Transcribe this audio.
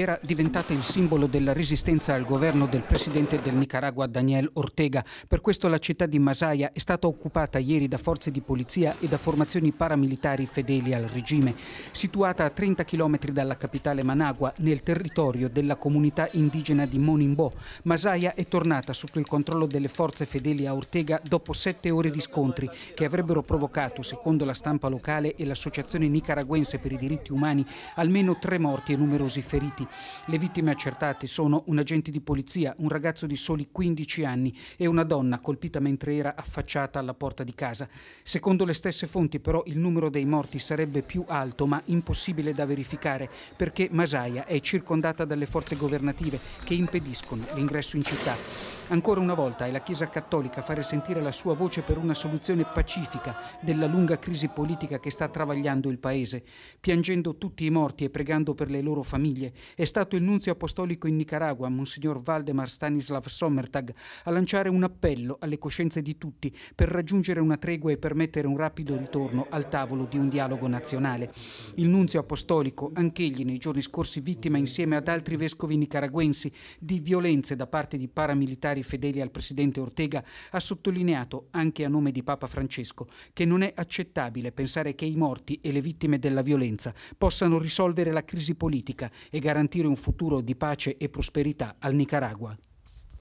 era diventata il simbolo della resistenza al governo del presidente del Nicaragua Daniel Ortega. Per questo la città di Masaya è stata occupata ieri da forze di polizia e da formazioni paramilitari fedeli al regime. Situata a 30 km dalla capitale Managua, nel territorio della comunità indigena di Monimbo, Masaya è tornata sotto il controllo delle forze fedeli a Ortega dopo sette ore di scontri che avrebbero provocato, secondo la stampa locale e l'Associazione Nicaragüense per i diritti umani, almeno tre morti e numerosi feriti feriti. Le vittime accertate sono un agente di polizia, un ragazzo di soli 15 anni e una donna colpita mentre era affacciata alla porta di casa. Secondo le stesse fonti però il numero dei morti sarebbe più alto ma impossibile da verificare perché Masaia è circondata dalle forze governative che impediscono l'ingresso in città. Ancora una volta è la Chiesa Cattolica a fare sentire la sua voce per una soluzione pacifica della lunga crisi politica che sta travagliando il Paese, piangendo tutti i morti e pregando per le loro famiglie, è stato il nunzio apostolico in Nicaragua, Monsignor Valdemar Stanislav Sommertag, a lanciare un appello alle coscienze di tutti per raggiungere una tregua e permettere un rapido ritorno al tavolo di un dialogo nazionale. Il nunzio apostolico, anch'egli nei giorni scorsi vittima insieme ad altri vescovi nicaraguensi di violenze da parte di paramilitari fedeli al presidente Ortega, ha sottolineato, anche a nome di Papa Francesco, che non è accettabile pensare che i morti e le vittime della violenza possano risolvere la crisi politica e garantire garantire un futuro di pace e prosperità al Nicaragua.